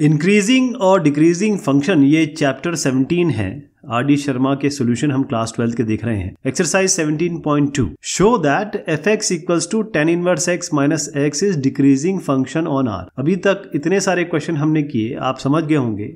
Increasing और decreasing function ये chapter 17 है आर डी शर्मा के सॉल्यूशन हम क्लास ट्वेल्थ के देख रहे हैं exercise 17.2 show that f x equals to tan inverse x minus x is decreasing function on R अभी तक इतने सारे क्वेश्चन हमने किए आप समझ गए होंगे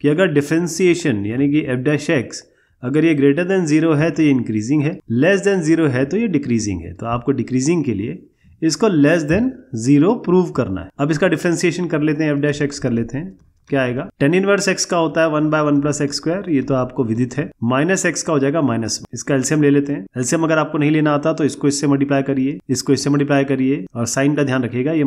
कि अगर डिफ्रेंसिएशन यानी कि एफ डैश एक्स अगर ये ग्रेटर देन जीरो है तो ये इंक्रीजिंग है लेस देन जीरो है तो ये डिक्रीजिंग है तो आपको डिक्रीजिंग के लिए इसको लेस देन जीरो प्रूव करना है अब इसका डिफ्रेंसिएशन कर लेते हैं एफ डैश एक्स कर लेते हैं क्या आएगा टेन इनवर्स एक्स का होता है one by one plus x square ये तो आपको विदित है माइनस एक्स का हो जाएगा माइनस इसका एल्सियम ले लेते हैं एल्सियम अगर आपको नहीं लेना आता तो इसको इससे मल्टीप्लाई करिए इसको इससे मल्टीप्लाई करिए और साइन का ध्यान रखिएगा ये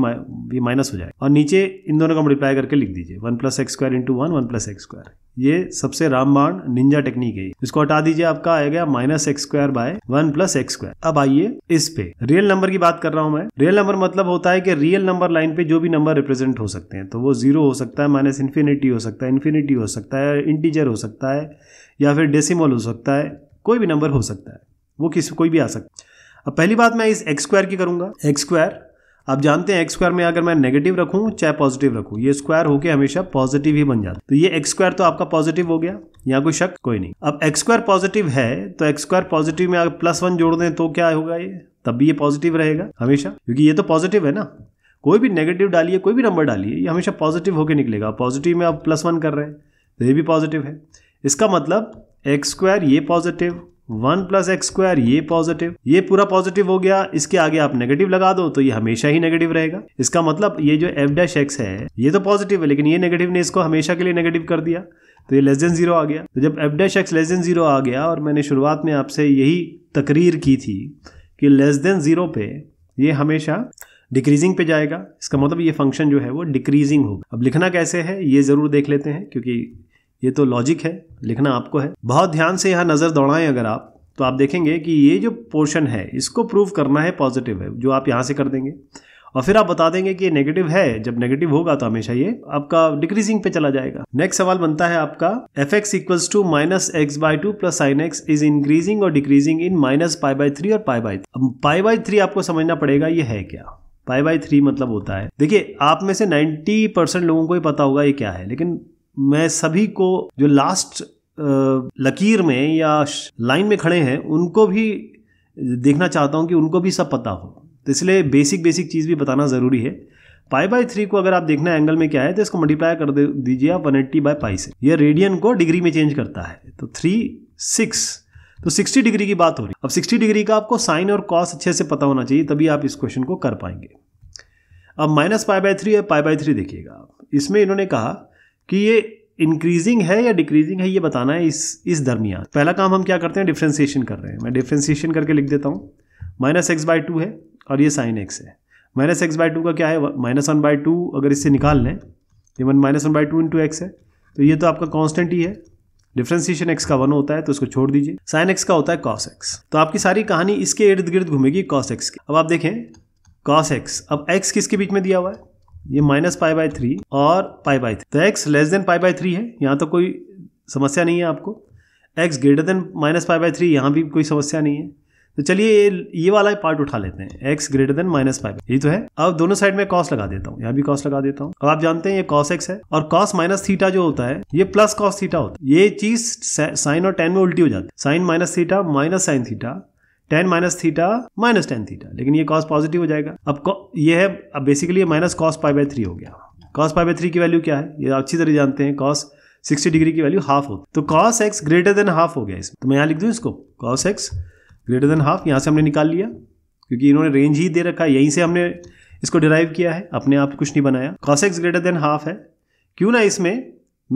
ये माइनस हो जाएगा और नीचे इन दोनों का मल्टीप्लाई करके लिख दीजिए one plus x square into one one plus x square ये सबसे रामबाण निंजा टेक्निक है इसको हटा दीजिए आपका गया minus x square by one plus x square अब आइए इस पे रियल नंबर की बात कर रहा हूं मैं रियल नंबर मतलब होता है कि रियल नंबर लाइन पे जो भी नंबर रिप्रेजेंट हो सकते हैं तो वो जीरो हो सकता है माइनस इन्फिनिटी हो सकता है इन्फिनिटी हो सकता है इंटीजर हो सकता है या फिर डेसीमोल हो सकता है कोई भी नंबर हो सकता है वो किसी कोई भी आ सकता है अब पहली बात मैं इस एक्स स्क्वायर की करूंगा एक्स स्क्वायर आप जानते हैं एक्स स्क्वायर में अगर मैं नेगेटिव रखूँ चाहे पॉजिटिव रखूँ ये स्क्वायर होकर हमेशा पॉजिटिव ही बन जाता है तो ये एक्स स्क्वायर तो आपका पॉजिटिव हो गया यहाँ कोई शक कोई नहीं अब एक्स स्क्वायर पॉजिटिव है तो एक्स स्क्वायर पॉजिटिव में अगर प्लस वन जोड़ दें तो क्या होगा ये तब भी ये पॉजिटिव रहेगा हमेशा क्योंकि ये तो पॉजिटिव है ना कोई भी नेगेटिव डालिए कोई भी नंबर डालिए ये हमेशा पॉजिटिव होकर निकलेगा पॉजिटिव में आप प्लस वन कर रहे हैं तो ये भी पॉजिटिव है इसका मतलब एक्स स्क्वायर ये positive one plus x square ये पॉजिटिव ये पूरा पॉजिटिव हो गया इसके आगे आप नेगेटिव लगा दो तो ये हमेशा ही नेगेटिव रहेगा इसका मतलब ये जो एफ डैश एक्स है ये तो पॉजिटिव है लेकिन ये नेगेटिव ने इसको हमेशा के लिए नेगेटिव कर दिया तो ये लेस देन जीरो आ गया तो जब f dash x less than zero आ गया और मैंने शुरुआत में आपसे यही तकरीर की थी कि लेस देन जीरो पे ये हमेशा डिक्रीजिंग पे जाएगा इसका मतलब ये फंक्शन जो है वो डिक्रीजिंग होगा अब लिखना कैसे है ये ज़रूर देख लेते हैं क्योंकि ये तो लॉजिक है लिखना आपको है बहुत ध्यान से यहाँ नज़र दौड़ाएं अगर आप तो आप देखेंगे कि ये जो पोर्शन है इसको प्रूव करना है पॉजिटिव है जो आप यहाँ से कर देंगे और फिर आप बता देंगे कि ये नेगेटिव है जब नेगेटिव होगा तो हमेशा ये आपका डिक्रीजिंग पे चला जाएगा नेक्स्ट सवाल बनता है आपका f x equals to minus x by two plus sine x is increasing और decreasing in minus pi by three और पाई बाई अब पाई बाई थ्री आपको समझना पड़ेगा ये है क्या पाई बाई थ्री मतलब होता है देखिए आप में से नाइन्टी परसेंट लोगों को ही पता होगा ये क्या है लेकिन मैं सभी को जो लास्ट लकीर में या लाइन में खड़े हैं उनको भी देखना चाहता हूँ कि उनको भी सब पता हो तो इसलिए बेसिक बेसिक चीज़ भी बताना ज़रूरी है पाई बाई थ्री को अगर आप देखना एंगल में क्या है तो इसको मल्टीप्लाई कर दीजिए आप वन एट्टी बाई पाई से यह रेडियन को डिग्री में चेंज करता है तो थ्री सिक्स तो सिक्सटी डिग्री की बात हो रही है अब सिक्सटी डिग्री का आपको साइन और कॉस अच्छे से पता होना चाहिए तभी आप इस क्वेश्चन को कर पाएंगे अब माइनस पाई बाई थ्री या पाई बाई थ्री देखिएगा आप इसमें इन्होंने कहा कि ये इंक्रीजिंग है या डिक्रीजिंग है ये बताना है इस इस दरमियान पहला काम हम क्या करते हैं डिफ्रेंसीशन कर रहे हैं मैं डिफ्रेंसीशन करके लिख देता हूँ माइनस एक्स बाई टू है और ये साइन एक्स है माइनस एक्स बाई टू का क्या है माइनस वन बाई टू अगर इससे निकाल लें ये one minus one by two into x है तो ये तो आपका कॉन्स्टेंट ही है डिफ्रेंसिएशन एक्स का वन होता है तो इसको छोड़ दीजिए साइन एक्स का होता है कॉस एक्स तो आपकी सारी कहानी इसके इर्द गिर्द घूमेगी कॉस एक्स की अब आप देखें कॉस एक्स अब एक्स किसके बीच में दिया हुआ है ये माइनस पाई बाय थ्री और पाई बाय थ्री तो x less than pi by three है यहाँ तो कोई समस्या नहीं है आपको x greater than minus pi by three यहाँ भी कोई समस्या नहीं है तो चलिए ये ये वाला पार्ट उठा लेते हैं x greater than minus five ये तो है अब दोनों साइड में कॉस लगा देता हूँ यहाँ भी कॉस लगा देता हूँ अब आप जानते हैं ये कॉस एक्स है और कॉस माइनस थीटा जो होता है ये प्लस कॉस थीटा होता है ये चीज साइन और टेन में उल्टी हो जाती है sine minus theta minus sine theta tan minus theta minus tan theta लेकिन ये कॉस पॉजिटिव हो जाएगा अब ये है अब basically minus cos pi by three हो गया कॉस पाई बाई थ्री की वैल्यू क्या है ये अच्छी तरह जानते हैं कॉस सिक्सटी डिग्री की वैल्यू हाफ होती तो cos x greater than half हो गया इसमें तो मैं यहाँ लिख दूँ इसको cos x greater than half यहाँ से हमने निकाल लिया क्योंकि इन्होंने रेंज ही दे रखा है यहीं से हमने इसको डिराइव किया है अपने आप कुछ नहीं बनाया cos x greater than half है क्यों ना इसमें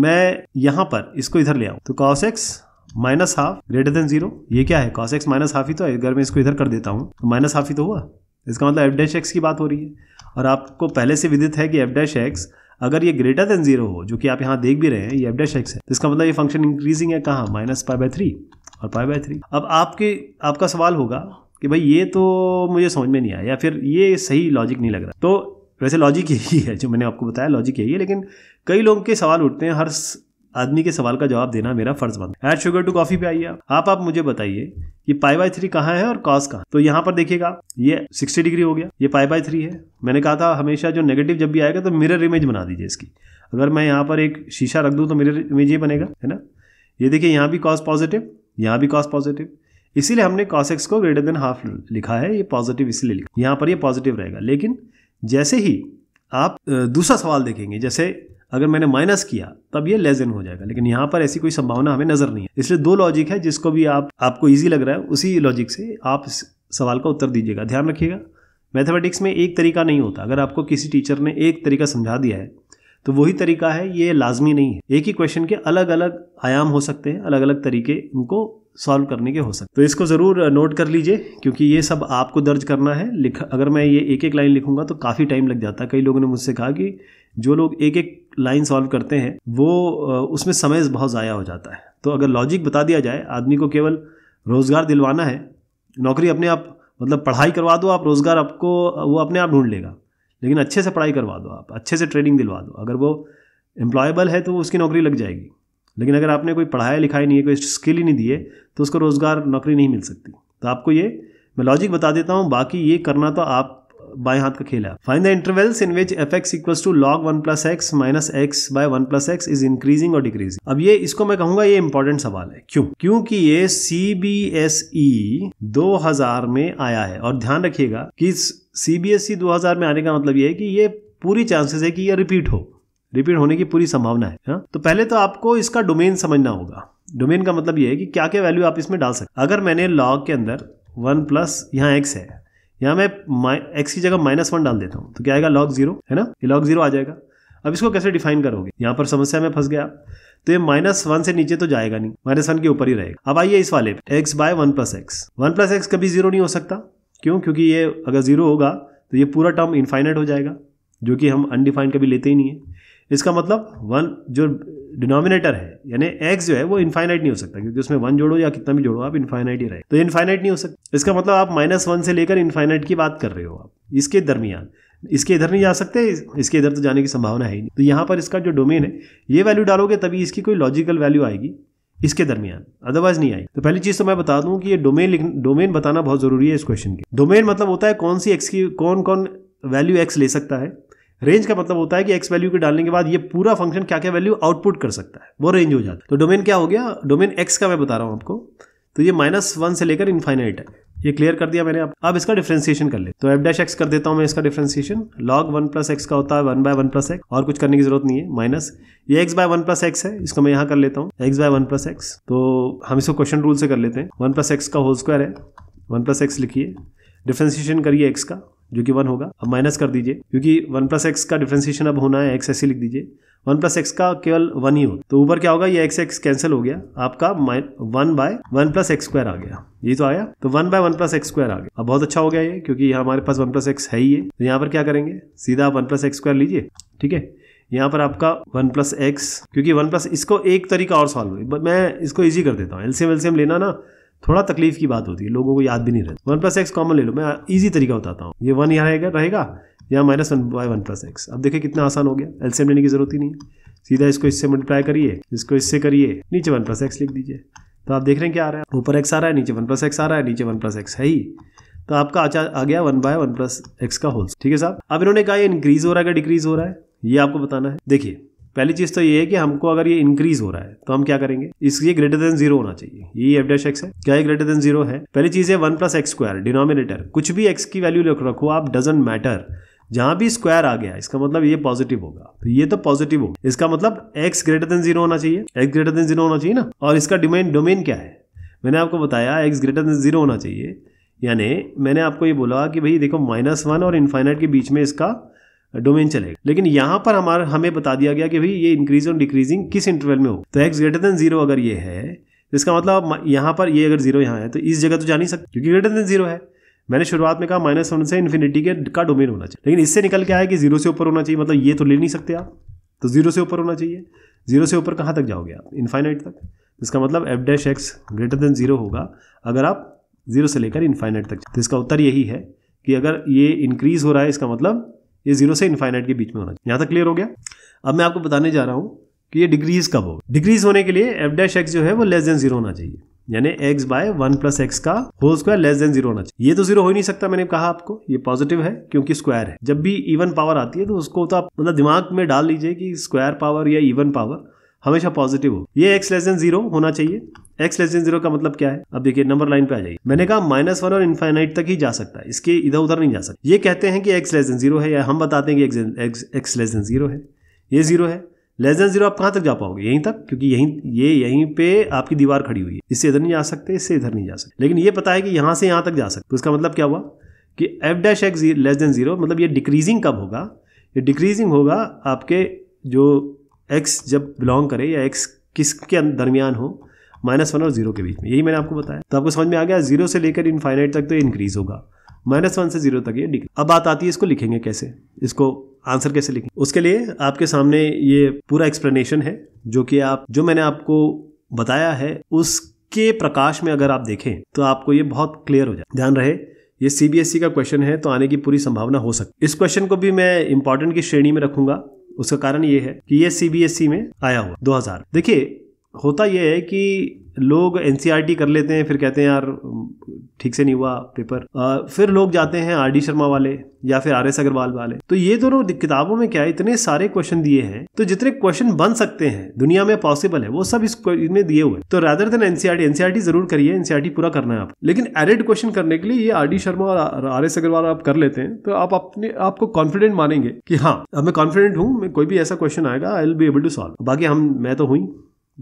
मैं यहाँ पर इसको इधर ले आऊँ तो cos x minus half greater than zero ये क्या है कॉस एक्स माइनस हाफ ही तो है अगर मैं इसको इधर कर देता हूँ तो माइनस हाफ ही तो हुआ इसका मतलब एफ डैश एक्स की बात हो रही है और आपको पहले से विदित है कि एफ डैश एक्स अगर ये ग्रेटर देन जीरो हो जो कि आप यहाँ देख भी रहे हैं ये एफ डैश एक्स है तो इसका मतलब ये फंक्शन इंक्रीजिंग है कहाँ माइनस पाई बाय थ्री और पाई बाय थ्री अब आपके आपका सवाल होगा कि भाई ये तो मुझे समझ में नहीं आया या फिर ये सही लॉजिक नहीं लग रहा तो वैसे लॉजिक यही है जो मैंने आपको बताया लॉजिक यही है लेकिन कई लोग के सवाल उठते हैं हर आदमी के सवाल का जवाब देना मेरा फर्ज बनता है ऐड शुगर टू कॉफी पे आइए आप आप, मुझे बताइए कि पाई बाई थ्री कहाँ है और कॉस कहाँ तो यहाँ पर देखिएगा ये 60 डिग्री हो गया ये पाई बाई थ्री है मैंने कहा था हमेशा जो नेगेटिव जब भी आएगा तो मिरर इमेज बना दीजिए इसकी अगर मैं यहाँ पर एक शीशा रख दूँ तो मिरर इमेज ही बनेगा है ना ये देखिए यहाँ भी कॉस पॉजिटिव यहाँ भी कॉस पॉजिटिव इसीलिए हमने कॉस एक्स को ग्रेटर देन हाफ लिखा है ये पॉजिटिव इसलिए लिखा यहाँ पर ये पॉजिटिव रहेगा लेकिन जैसे ही आप दूसरा सवाल देखेंगे जैसे अगर मैंने माइनस किया तब ये लेस देन हो जाएगा लेकिन यहाँ पर ऐसी कोई संभावना हमें नजर नहीं है इसलिए दो लॉजिक है जिसको भी आप आपको ईजी लग रहा है उसी लॉजिक से आप सवाल का उत्तर दीजिएगा ध्यान रखिएगा मैथमेटिक्स में एक तरीका नहीं होता अगर आपको किसी टीचर ने एक तरीका समझा दिया है तो वही तरीका है ये लाजमी नहीं है एक ही क्वेश्चन के अलग अलग आयाम हो सकते हैं अलग अलग तरीके उनको सॉल्व करने के हो सकते तो इसको ज़रूर नोट कर लीजिए क्योंकि ये सब आपको दर्ज करना है लिख अगर मैं ये एक एक लाइन लिखूंगा तो काफ़ी टाइम लग जाता है कई लोगों ने मुझसे कहा कि जो लोग एक एक लाइन सॉल्व करते हैं वो उसमें समय बहुत ज़ाया हो जाता है तो अगर लॉजिक बता दिया जाए आदमी को केवल रोज़गार दिलवाना है नौकरी अपने आप मतलब पढ़ाई करवा दो आप रोज़गार आपको वो अपने आप ढूंढ लेगा लेकिन अच्छे से पढ़ाई करवा दो आप अच्छे से ट्रेनिंग दिलवा दो अगर वो एम्प्लॉयबल है तो उसकी नौकरी लग जाएगी लेकिन अगर आपने कोई पढ़ाया लिखाई नहीं है कोई स्किल ही नहीं दिए तो उसको रोज़गार नौकरी नहीं मिल सकती तो आपको ये मैं लॉजिक बता देता हूँ बाकी ये करना तो आप बाएं हाथ का खेल है find the intervals in which f x equals to log one plus x minus x by one plus x is increasing और डिक्रीजिंग अब ये इसको मैं कहूंगा ये इंपॉर्टेंट सवाल है क्यों क्योंकि ये सी बी एस ई दो हजार में आया है और ध्यान रखिएगा कि सी बी एस ई दो हजार में आने का मतलब ये है कि ये पूरी चांसेस है कि ये रिपीट हो रिपीट होने की पूरी संभावना है हा? तो पहले तो आपको इसका डोमेन समझना होगा डोमेन का मतलब ये है कि क्या क्या वैल्यू आप इसमें डाल सकते अगर मैंने लॉग के अंदर वन प्लस यहाँ एक्स है यहाँ मैं एक्स की जगह माइनस वन डाल देता हूँ तो क्या आएगा लॉग जीरो है ना ये लॉग जीरो आ जाएगा अब इसको कैसे डिफाइन करोगे यहाँ पर समस्या में फंस गया तो ये माइनस वन से नीचे तो जाएगा नहीं माइनस वन के ऊपर ही रहेगा अब आइए इस वाले पे x by one plus x one plus x कभी जीरो नहीं हो सकता क्यों क्योंकि ये अगर जीरो होगा तो ये पूरा टर्म इनफाइनाइट हो जाएगा जो कि हम अनडिफाइंड कभी लेते ही नहीं है इसका मतलब वन जो डिनोमिनेटर है यानी एक्स जो है वो इनफाइनाइट नहीं हो सकता क्योंकि उसमें वन जोड़ो या कितना भी जोड़ो आप इन्फाइनाइट ही रहे तो इन्फाइनाइट नहीं हो सकता इसका मतलब आप माइनस वन से लेकर इनफाइनाइट की बात कर रहे हो आप इसके दरमियान इसके इधर नहीं जा सकते इसके इधर तो जाने की संभावना है ही नहीं तो यहाँ पर इसका जो डोमेन है ये वैल्यू डालोगे तभी इसकी कोई लॉजिकल वैल्यू आएगी इसके दरमियान अदरवाइज नहीं आएगी तो पहली चीज तो मैं बता दूँ कि ये डोमेन डोमेन बताना बहुत जरूरी है इस क्वेश्चन के डोमेन मतलब होता है कौन सी एक्स की कौन कौन वैल्यू एक्स ले सकता है रेंज का मतलब होता है कि एक्स वैल्यू के डालने के बाद ये पूरा फंक्शन क्या क्या वैल्यू आउटपुट कर सकता है वो रेंज हो जाता है तो डोमेन क्या हो गया डोमेन एक्स का मैं बता रहा हूँ आपको तो ये माइनस वन से लेकर इनफाइनाइट है ये क्लियर कर दिया मैंने आप अब इसका डिफ्रेंसिएशन कर ले तो एफ डैश एक्स कर देता हूँ मैं इसका differentiation log one plus x का होता है one by one plus x और कुछ करने की जरूरत नहीं है माइनस ये x by one plus x है इसको मैं यहाँ कर लेता हूँ x by one plus x तो हम इसको क्वेश्चन रूल से कर लेते हैं वन प्लस एक्स का होल स्क्वायर है वन प्लस एक्स लिखिए डिफ्रेंसिएशन करिए एक्स का जो कि वन होगा अब माइनस कर दीजिए क्योंकि वन प्लस एक्स का डिफ्रेंसिएशन अब होना है एक्स ऐसे लिख दीजिए वन प्लस एक्स का केवल वन ही हो तो ऊपर क्या होगा ये एक्स एक्स कैंसिल हो गया आपका one by one plus x square आ गया ये तो आया तो one by one plus x square आ गया अब बहुत अच्छा हो गया ये क्योंकि हमारे पास वन प्लस एक्स है ही है तो यहाँ पर क्या करेंगे सीधा आप वन प्लस एक्स स्क्वायर लीजिए ठीक है यहाँ पर आपका वन प्लस एक्स क्योंकि वन प्लस इसको एक तरीका और सॉल्व मैं इसको ईजी कर देता हूँ एल्सियम एल्सियम लेना ना थोड़ा तकलीफ की बात होती है लोगों को याद भी नहीं रहता वन प्लस एक्स कॉमन ले लो मैं ईजी तरीका बताता हूँ ये वन यहाँ रहेगा रहेगा या minus one by one plus x अब देखिए कितना आसान हो गया एल्सियम लेने की जरूरत ही नहीं है सीधा इसको इससे मल्टीप्लाई करिए इसको इससे करिए नीचे वन प्लस एक्स लिख दीजिए तो आप देख रहे हैं क्या आ रहा है ऊपर एक्स आ रहा है नीचे वन प्लस एक्स आ रहा है नीचे वन प्लस एक्स है ही तो आपका आचार आ गया one by one plus x का होल्स ठीक है साहब अब इन्होंने कहा ये इंक्रीज हो रहा है क्या डिक्रीज हो रहा है ये आपको बताना है देखिए पहली चीज़ तो ये है कि हमको अगर ये इंक्रीज हो रहा है तो हम क्या करेंगे इसलिए ग्रेटर देन जीरो होना चाहिए ये एफ डैश एक्स है क्या ये ग्रेटर देन जीरो है पहली चीज़ है one plus x square denominator कुछ भी एक्स की वैल्यू रखो आप डजेंट मैटर जहां भी स्क्वायर आ गया इसका मतलब ये पॉजिटिव होगा तो ये तो पॉजिटिव होगा इसका मतलब एक्स ग्रेटर देन जीरो होना चाहिए एक्स ग्रेटर देन जीरो होना चाहिए ना और इसका डोमेन डोमेन क्या है मैंने आपको बताया एक्स ग्रेटर देन जीरो होना चाहिए यानी मैंने आपको ये बोला कि भाई देखो माइनस वन और इन्फाइनाइट के बीच में इसका डोमेन चलेगा लेकिन यहाँ पर हमारा हमें बता दिया गया कि भाई ये इंक्रीज और डिक्रीजिंग किस इंटरवल में हो तो एक्स ग्रेटर देन जीरो अगर ये है तो इसका मतलब यहाँ पर ये अगर जीरो यहाँ है तो इस जगह तो जा नहीं सकते क्योंकि ग्रेटर देन जीरो है मैंने शुरुआत में कहा माइनस वन से इन्फिनिटी के का डोमेन होना चाहिए लेकिन इससे निकल के आया कि जीरो से ऊपर होना चाहिए मतलब ये तो ले नहीं सकते आप तो जीरो से ऊपर होना चाहिए जीरो से ऊपर कहाँ तक जाओगे आप इन्फाइनाइट तक तो इसका मतलब f dash x greater than zero होगा अगर आप जीरो से लेकर इन्फाइनाइट तक तो इसका उत्तर यही है कि अगर ये इंक्रीज हो रहा है इसका मतलब ये जीरो से इन्फाइनाइट के बीच में होना चाहिए यहाँ तक क्लियर हो गया अब मैं आपको बताने जा रहा हूँ कि ये डिग्रीज कब होगा डिग्रीज होने के लिए एफ डैश एक्स जो है वो लेस देन जीरो होना चाहिए यानी x by one plus x का whole square less than zero होना चाहिए ये तो जीरो हो ही नहीं सकता मैंने कहा आपको ये पॉजिटिव है क्योंकि स्क्वायर है जब भी इवन पावर आती है तो उसको तो आप मतलब दिमाग में डाल लीजिए कि स्क्वायर पावर या इवन पावर हमेशा पॉजिटिव हो ये एक्स लेस देन जीरो होना चाहिए एक्स लेस देन जीरो का मतलब क्या है अब देखिए नंबर लाइन पे आ जाइए मैंने कहा माइनस वन और इन्फाइनाइट तक ही जा सकता है इसके इधर उधर नहीं जा सकता ये कहते हैं कि एक्स लेस देन जीरो है या हम बताते हैं कि एक्स लेस देन जीरो है ये जीरो है लेस देन जीरो आप कहाँ तक जा पाओगे यहीं तक क्योंकि यहीं ये यहीं पे आपकी दीवार खड़ी हुई है इससे इधर नहीं जा सकते इससे इधर नहीं जा सकते लेकिन ये पता है कि यहाँ से यहाँ तक जा सकते तो इसका मतलब क्या हुआ कि f dash x less than zero मतलब ये डिक्रीजिंग कब होगा ये डिक्रीजिंग होगा आपके जो एक्स जब बिलोंग करे या एक्स किस के दरमियान हो माइनस वन और जीरो के बीच में यही मैंने आपको बताया तो आपको समझ में आ गया जीरो से लेकर इनफाइनाइट तक तो इंक्रीज होगा माइनस वन से जीरो तक ये डिग्री अब बात आती है इसको लिखेंगे कैसे इसको आंसर कैसे लिखेंगे उसके लिए आपके सामने ये पूरा एक्सप्लेनेशन है जो कि आप जो मैंने आपको बताया है उसके प्रकाश में अगर आप देखें तो आपको ये बहुत क्लियर हो जाए ध्यान रहे ये सीबीएसई e का क्वेश्चन है तो आने की पूरी संभावना हो सकती इस क्वेश्चन को भी मैं इंपॉर्टेंट की श्रेणी में रखूंगा उसका कारण ये है कि ये सीबीएसई e में आया हुआ 2000 देखिए होता यह है कि लोग एन e कर लेते हैं फिर कहते हैं यार ठीक से नहीं हुआ पेपर आ, फिर लोग जाते हैं आर डी शर्मा वाले या फिर आर एस अग्रवाल वाले तो ये दोनों किताबों में क्या है इतने सारे क्वेश्चन दिए हैं तो जितने क्वेश्चन बन सकते हैं दुनिया में पॉसिबल है वो सब इस में दिए हुए तो रादर देन एनसीआरटी एनसीआरटी जरूर करिए एनसीआरटी e पूरा करना है आप लेकिन एडेड क्वेश्चन करने के लिए ये आर डी शर्मा और आर एस अग्रवाल आप कर लेते हैं तो आप अपने आपको कॉन्फिडेंट मानेंगे कि हाँ अब मैं कॉन्फिडेंट हूँ कोई भी ऐसा क्वेश्चन आएगा I will be able to solve बाकी हम मैं तो हुई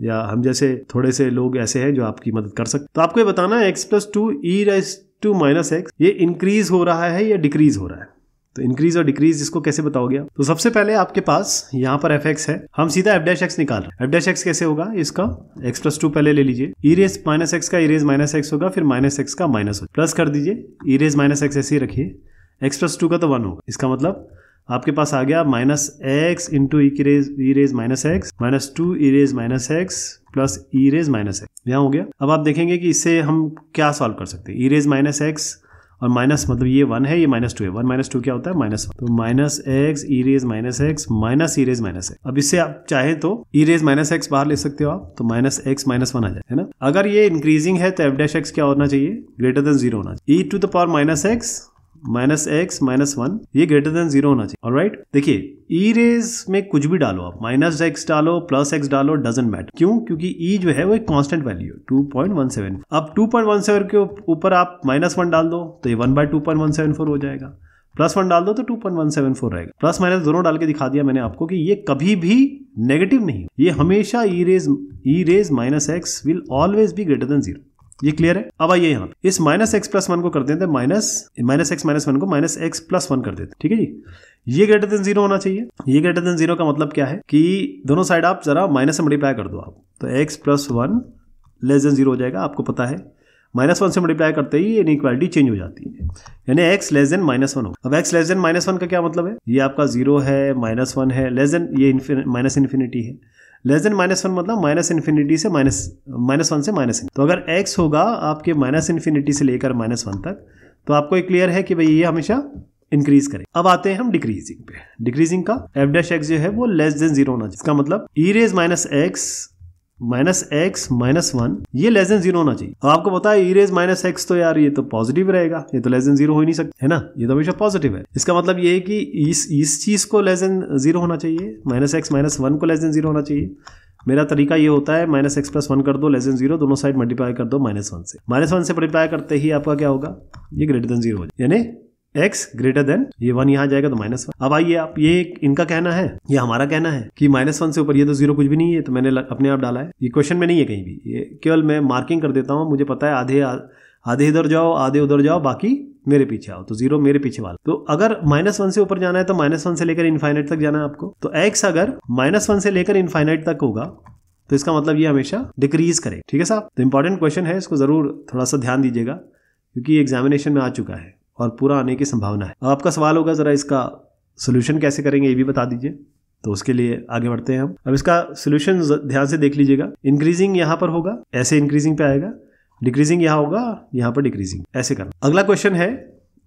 या हम जैसे थोड़े से लोग ऐसे हैं जो आपकी मदद कर सकते तो आपको ये बताना है x plus two e raise to minus x ये इंक्रीज हो रहा है या डिक्रीज हो रहा है तो इंक्रीज और डिक्रीज इसको कैसे बताओगे आप तो सबसे पहले आपके पास यहाँ पर एफ एक्स है हम सीधा एफ डैश एक्स निकाल रहे हैं एफ डैश एक्स कैसे होगा इसका एक्स प्लस टू पहले ले लीजिए रेस माइनस एक्स का इरेज माइनस एक्स होगा फिर माइनस एक्स का माइनस होगा प्लस कर दीजिए रेज माइनस एक्स ऐसे ही रखिए एक्स प्लस टू का तो वन होगा इसका मतलब आपके पास आ गया minus x into e raise minus x minus two e raise minus x plus e raise minus x यहाँ हो गया अब आप देखेंगे कि इससे हम क्या सॉल्व कर सकते हैं ई रेज माइनस एक्स और माइनस मतलब ये वन है ये माइनस टू है वन माइनस टू क्या होता है माइनस वन तो minus x e raise minus x minus e raise minus x अब इससे आप चाहे तो ई रेज माइनस एक्स बाहर ले सकते हो आप तो माइनस एक्स माइनस वन आ जाए है ना अगर ये इंक्रीजिंग है तो एफ डैश एक्स क्या होना चाहिए ग्रेटर देन जीरो होना चाहिए e to the power minus x minus x minus one ये ग्रेटर देन जीरो होना चाहिए राइट देखिए ई e रेज में कुछ भी डालो आप माइनस एक्स डालो प्लस एक्स डालो डजेंट मैटर क्यों क्योंकि ई e जो है वो एक कांस्टेंट वैल्यू है टू पॉइंट वन सेवन अब टू पॉइंट वन सेवन के ऊपर आप माइनस वन डाल दो तो ये one by two point one seven four हो जाएगा प्लस वन डाल दो तो two point one seven four रहेगा प्लस माइनस दोनों डाल के दिखा दिया मैंने आपको कि ये कभी भी नेगेटिव नहीं ये हमेशा e raise e raise minus x will always be greater than zero ये क्लियर है अब आइए यहाँ इस माइनस एक्स प्लस वन को कर देते minus minus x minus one को माइनस एक्स प्लस वन कर देते ठीक है जी ये ग्रेटर देन जीरो होना चाहिए ये ग्रेटर देन जीरो का मतलब क्या है कि दोनों साइड आप जरा माइनस से मल्टीप्लाई कर दो आप तो x plus one less than zero हो जाएगा आपको पता है माइनस वन से मल्टीप्लाई करते ही इन इक्वालिटी चेंज हो जाती है यानी x less than minus one हो अब x less than minus one का क्या मतलब है ये आपका जीरो है माइनस वन है लेस देन ये माइनस इन्फिनिटी है लेस देन माइनस वन मतलब माइनस इन्फिनिटी से माइनस माइनस वन से माइनस तो अगर एक्स होगा आपके माइनस इन्फिनिटी से लेकर माइनस वन तक तो आपको क्लियर है कि भाई ये हमेशा इंक्रीज करें अब आते हैं हम डिक्रीजिंग पे डिक्रीजिंग का एफ डैश एक्स जो है वो लेस देन जीरो होना इसका मतलब e raise minus x minus x minus one ये लेस देन जीरो होना चाहिए अब आपको पता है इरेज माइनस एक्स तो यार ये तो पॉजिटिव रहेगा ये तो लेस देन जीरो हो ही नहीं सकता है ना ये तो हमेशा पॉजिटिव है इसका मतलब ये है कि इस इस चीज को लेस देन जीरो होना चाहिए माइनस एक्स माइनस वन को लेस देन जीरो होना चाहिए मेरा तरीका ये होता है माइनस एक्स प्लस वन कर दो लेस देन जीरो दोनों साइड मल्टीप्लाई कर दो माइनस वन से माइनस वन से मल्टीप्लाई करते ही आपका क्या होगा ये ग्रेटर देन जीरो हो जाए यानी एक्स ग्रेटर देन ये वन यहाँ जाएगा तो माइनस वन अब आइए आप ये इनका कहना है ये हमारा कहना है कि माइनस वन से ऊपर ये तो जीरो कुछ भी नहीं है तो मैंने अपने आप डाला है ये क्वेश्चन में नहीं है कहीं भी ये केवल मैं मार्किंग कर देता हूँ मुझे पता है आधे आधे इधर जाओ आधे उधर जाओ बाकी मेरे पीछे आओ तो जीरो मेरे पीछे वाला तो अगर माइनस वन से ऊपर जाना है तो माइनस वन से लेकर इन्फाइनाइट तक जाना है आपको तो एक्स अगर माइनस वन से लेकर इन्फाइनाइट तक होगा तो इसका मतलब ये हमेशा डिक्रीज करे ठीक है साहब तो इंपॉर्टेंट क्वेश्चन है इसको जरूर थोड़ा सा ध्यान दीजिएगा क्योंकि एग्जामिनेशन में आ चुका है और पूरा आने की संभावना है आपका सवाल होगा ज़रा इसका सोल्यूशन कैसे करेंगे ये भी बता दीजिए तो उसके लिए आगे बढ़ते हैं हम अब इसका सोल्यूशन ध्यान से देख लीजिएगा इंक्रीजिंग यहाँ पर होगा ऐसे इंक्रीजिंग पे आएगा डिक्रीजिंग यहाँ होगा यहाँ पर डिक्रीजिंग ऐसे करना अगला क्वेश्चन है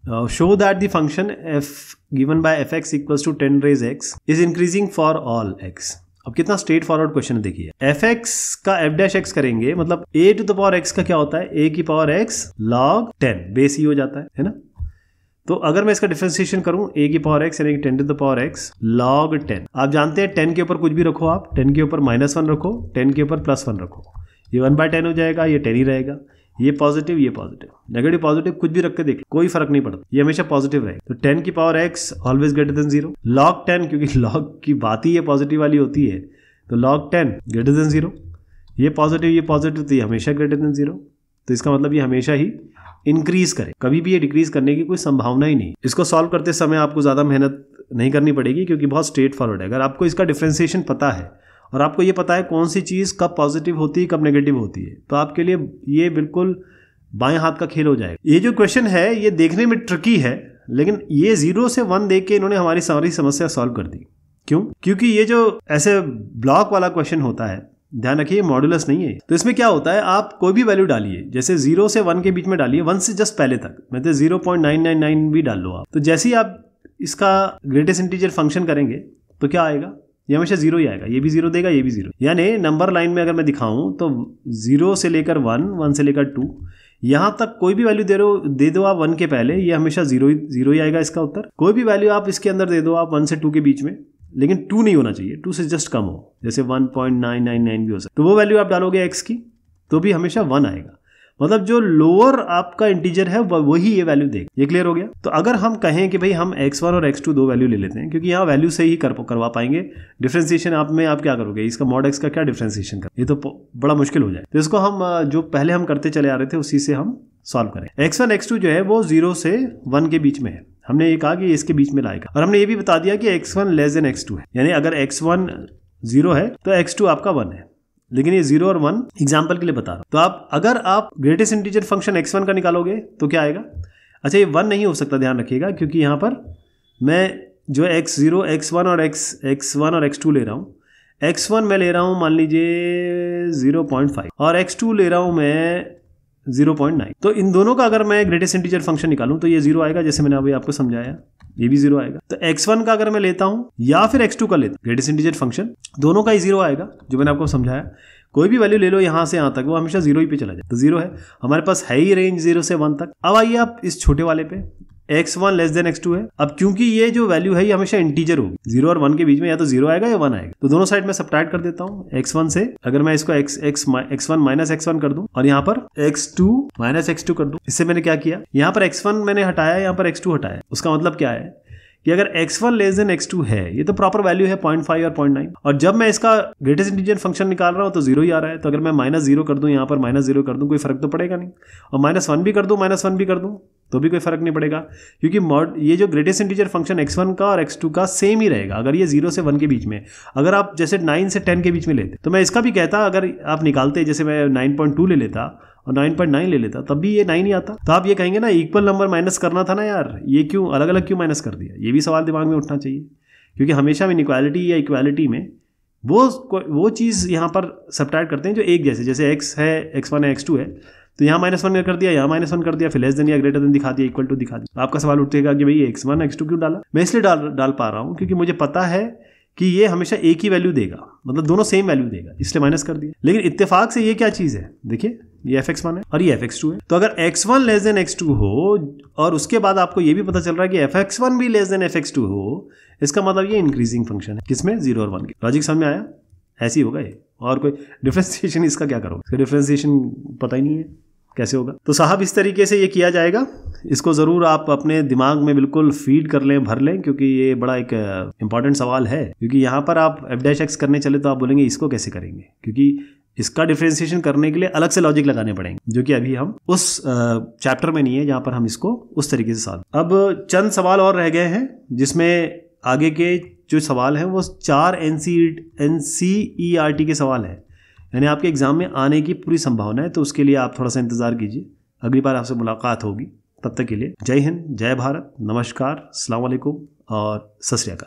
that that function f given given f x equal to ten raise x is increasing for all x अब कितना स्ट्रेट फॉरवर्ड क्वेश्चन देखिए एफ एक्स का एफ डैश एक्स करेंगे मतलब a to the power x का क्या होता है ए की power x log ten base ही हो जाता है है ना तो अगर मैं इसका डिफ्रेंसिएशन करूं ए की पावर एक्स यानी ten to the power x log ten आप जानते हैं टेन के ऊपर कुछ भी रखो आप टेन के ऊपर माइनस वन रखो टेन के ऊपर प्लस वन रखो ये वन बाय टेन हो जाएगा ये टेन ही रहेगा ये पॉजिटिव ये पॉजिटिव नेगेटिव पॉजिटिव कुछ भी रख के देख कोई फर्क नहीं पड़ता ये हमेशा पॉजिटिव रहेगा तो टेन की power x always greater than zero log ten क्योंकि लॉग की बात ही ये पॉजिटिव वाली होती है तो log ten greater than zero ये पॉजिटिव ये पॉजिटिव तो ये हमेशा ग्रेटर देन जीरो तो इसका मतलब ये हमेशा ही इंक्रीज करे कभी भी ये डिक्रीज करने की कोई संभावना ही नहीं इसको सॉल्व करते समय आपको ज़्यादा मेहनत नहीं करनी पड़ेगी क्योंकि बहुत स्ट्रेट फॉरवर्ड है अगर आपको इसका डिफ्रेंसिएशन पता है और आपको ये पता है कौन सी चीज़ कब पॉजिटिव होती है कब नेगेटिव होती है तो आपके लिए ये बिल्कुल बाएं हाथ का खेल हो जाएगा ये जो क्वेश्चन है ये देखने में ट्रिकी है लेकिन ये जीरो से वन देख के इन्होंने हमारी सारी समस्या सॉल्व कर दी क्यों क्योंकि ये जो ऐसे ब्लॉक वाला क्वेश्चन होता है ध्यान रखिए मॉडुलस नहीं है तो इसमें क्या होता है आप कोई भी वैल्यू डालिए जैसे जीरो से वन के बीच में डालिए वन से जस्ट पहले तक मैं तो zero point nine nine nine भी डाल लो आप तो जैसे ही आप इसका ग्रेटेस्ट इंटीजर फंक्शन करेंगे तो क्या आएगा ये हमेशा जीरो ही आएगा ये भी जीरो देगा ये भी जीरो यानी नंबर लाइन में अगर मैं दिखाऊं तो जीरो से लेकर वन वन से लेकर टू यहाँ तक कोई भी वैल्यू दे दो दे दो आप वन के पहले ये हमेशा जीरो ही जीरो ही आएगा इसका उत्तर कोई भी वैल्यू आप इसके अंदर दे दो आप वन से टू के बीच में लेकिन टू नहीं होना चाहिए टू से जस्ट कम हो जैसे one point nine nine nine भी हो सकता तो वो वैल्यू आप डालोगे एक्स की तो भी हमेशा वन आएगा मतलब जो लोअर आपका इंटीजर है वही ये वैल्यू देगा ये क्लियर हो गया तो अगर हम कहें कि भाई हम एक्स वन और एक्स टू दो वैल्यू ले लेते हैं क्योंकि यहाँ वैल्यू से ही कर करवा पाएंगे डिफ्रेंसिएशन आप में आप क्या करोगे इसका मॉड एक्स का क्या डिफ्रेंसिएशन कर ये तो बड़ा मुश्किल हो जाए तो इसको हम जो पहले हम करते चले आ रहे थे उसी से हम सॉल्व करें एक्स वन एक्स टू जो है वो जीरो से वन के बीच में है हमने ये कहा कि इसके बीच में लाएगा और हमने ये भी बता दिया कि x one less than x two है यानी अगर एक्स वन जीरो है तो एक्स टू आपका वन है लेकिन ये जीरो और वन एग्जाम्पल के लिए बता रहा हूँ तो आप अगर आप greatest integer function x one का निकालोगे तो क्या आएगा अच्छा ये वन नहीं हो सकता ध्यान रखिएगा क्योंकि यहाँ पर मैं जो एक्स जीरो एक्स वन और एक्स एक्स वन और एक्स टू ले रहा हूँ एक्स वन मैं ले रहा हूँ मान लीजिए ज़ीरो पॉइंट फाइव और एक्स टू ले रहा हूँ मैं जीरो पॉइंट नाइन तो इन दोनों का अगर मैं ग्रेटेस्ट इंटीजर फंक्शन निकालूं तो ये जीरो आएगा जैसे मैंने अभी आपको समझाया ये भी जीरो आएगा तो एक्स वन का अगर मैं लेता हूं या फिर एक्स टू का लेता ग्रेटेस्ट इंटीजर फंक्शन दोनों का ही जीरो आएगा जो मैंने आपको समझाया कोई भी वैल्यू ले लो यहाँ से यहाँ तक वो हमेशा जीरो ही पे चला जाए तो जीरो है हमारे पास है ही रेंज जीरो से वन तक अब आइए आप इस छोटे वाले पे x one less than x two है अब क्योंकि ये जो वैल्यू है ये हमेशा इंटीजर होगी जीरो और वन के बीच में या तो जीरो आएगा या वन आएगा तो दोनों साइड में सब्ट्रैक्ट कर देता हूँ एक्स वन से अगर मैं इसको x x x one minus x one कर दू और यहाँ पर x two minus x two कर दू इससे मैंने क्या किया यहाँ पर एक्स वन मैंने हटाया यहाँ पर एक्स टू हटाया उसका मतलब क्या है कि अगर x1 one less than x है ये तो प्रॉपर वैल्यू है 0.5 और 0.9 और जब मैं इसका ग्रेटेस्ट इंटीजर फंक्शन निकाल रहा हूँ तो जीरो ही आ रहा है तो अगर मैं माइनस जीरो कर दूँ यहाँ पर माइनस जीरो कर दूँ कोई फर्क तो पड़ेगा नहीं और माइनस वन भी कर दूँ माइनस वन भी कर दूँ तो भी कोई फर्क नहीं पड़ेगा क्योंकि मॉड ये जो greatest integer function x one का और एक्स टू का सेम ही रहेगा अगर ये जीरो से वन के बीच में अगर आप जैसे नाइन से टेन के बीच में लेते तो मैं इसका भी कहता अगर आप निकालते जैसे मैं नाइन पॉइंट टू ले लेता और नाइन पॉइंट नाइन ले लेता तब भी ये नाइन ही आता तो आप ये कहेंगे ना इक्वल नंबर माइनस करना था ना यार ये क्यों अलग अलग क्यों माइनस कर दिया ये भी सवाल दिमाग में उठना चाहिए क्योंकि हमेशा हम इक्वालिटी या इक्वालिटी में वो वो चीज़ यहाँ पर सब्ट्रैक्ट करते हैं जो एक जैसे जैसे एक्स है एक्स वन है एक्स टू है तो यहाँ माइनस वन कर दिया यहाँ माइनस वन कर दिया फिर लेस देन या ग्रेटर देन दिखा दिया इक्वल टू दिखा दिया आपका सवाल उठेगा कि भाई एक्स वन एक्स टू क्यों डाला मैं इसलिए डाल डाल पा रहा हूँ क्योंकि मुझे पता है कि ये हमेशा एक ही वैल्यू देगा मतलब दोनों सेम वैल्यू देगा इसलिए माइनस कर दिया लेकिन इतफाक से ये क्या चीज़ है देखिए ये एफ एक्स वन है और ये एफ एक्स टू है तो अगर x one less than x two हो और उसके बाद आपको ये भी पता चल रहा है कि एफ एक्स वन भी less than f x two हो इसका मतलब ये इंक्रीजिंग फंक्शन है किसमें जीरो और वन के लॉजिक समझ में आया ही होगा ये और कोई डिफ्रेंसिएशन इसका क्या करो इसका डिफ्रेंसिएशन पता ही नहीं है कैसे होगा तो साहब इस तरीके से ये किया जाएगा इसको ज़रूर आप अपने दिमाग में बिल्कुल फीड कर लें भर लें क्योंकि ये बड़ा एक इंपॉर्टेंट uh, सवाल है क्योंकि यहाँ पर आप एफ डैश एक्स करने चले तो आप बोलेंगे इसको कैसे करेंगे क्योंकि इसका डिफ्रेंसिएशन करने के लिए अलग से लॉजिक लगाने पड़ेंगे जो कि अभी हम उस चैप्टर uh, में नहीं है जहाँ पर हम इसको उस तरीके से साल अब चंद सवाल और रह गए हैं जिसमें आगे के जो सवाल हैं वो चार N C N C E R T के सवाल हैं यानी आपके एग्ज़ाम में आने की पूरी संभावना है तो उसके लिए आप थोड़ा सा इंतज़ार कीजिए अगली बार आपसे मुलाकात होगी तब तक के लिए जय हिंद जय भारत नमस्कार सलामकुम और सत श्रीकाल